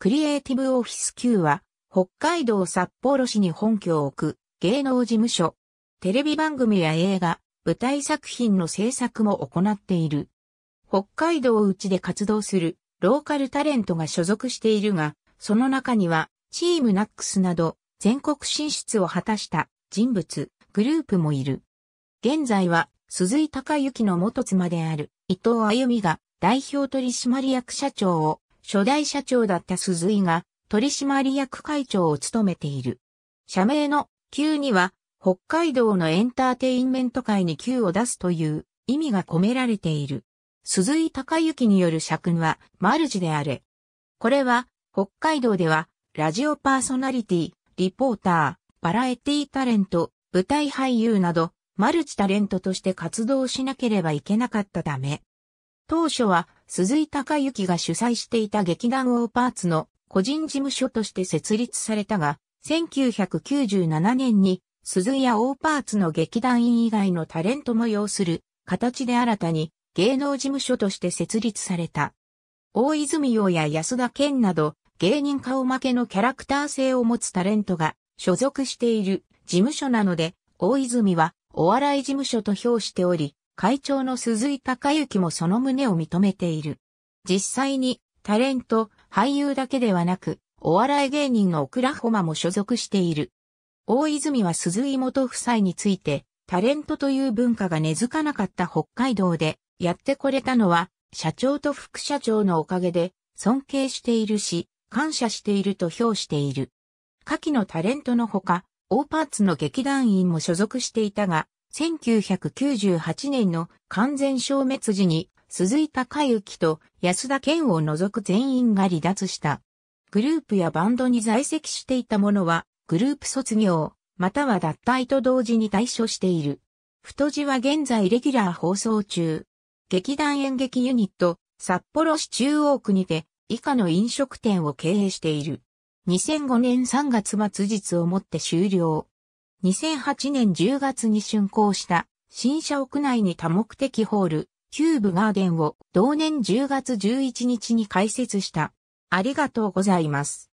クリエイティブオフィス Q は、北海道札幌市に本拠を置く芸能事務所。テレビ番組や映画、舞台作品の制作も行っている。北海道内で活動するローカルタレントが所属しているが、その中には、チームナックスなど、全国進出を果たした人物、グループもいる。現在は、鈴井隆之の元妻である伊藤歩美が代表取締役社長を初代社長だった鈴井が取締役会長を務めている。社名の Q には北海道のエンターテインメント界に Q を出すという意味が込められている。鈴井隆之による社訓はチであれ。これは北海道ではラジオパーソナリティ、リポーター、バラエティタレント、舞台俳優などマルチタレントとして活動しなければいけなかったため。当初は鈴井隆之が主催していた劇団オーパーツの個人事務所として設立されたが、1997年に鈴井やオーパーツの劇団員以外のタレントも要する形で新たに芸能事務所として設立された。大泉洋や安田健など芸人顔負けのキャラクター性を持つタレントが所属している事務所なので、大泉はお笑い事務所と評しており、会長の鈴井隆之もその旨を認めている。実際にタレント、俳優だけではなく、お笑い芸人のオクラホマも所属している。大泉は鈴井元夫妻について、タレントという文化が根付かなかった北海道で、やってこれたのは、社長と副社長のおかげで、尊敬しているし、感謝していると評している。下記のタレントのほか、オーパーツの劇団員も所属していたが、1998年の完全消滅時に鈴井隆之と安田健を除く全員が離脱した。グループやバンドに在籍していた者は、グループ卒業、または脱退と同時に退所している。太字は現在レギュラー放送中。劇団演劇ユニット、札幌市中央区にて、以下の飲食店を経営している。2005年3月末日をもって終了。2008年10月に竣工した新社屋内に多目的ホール、キューブガーデンを同年10月11日に開設した。ありがとうございます。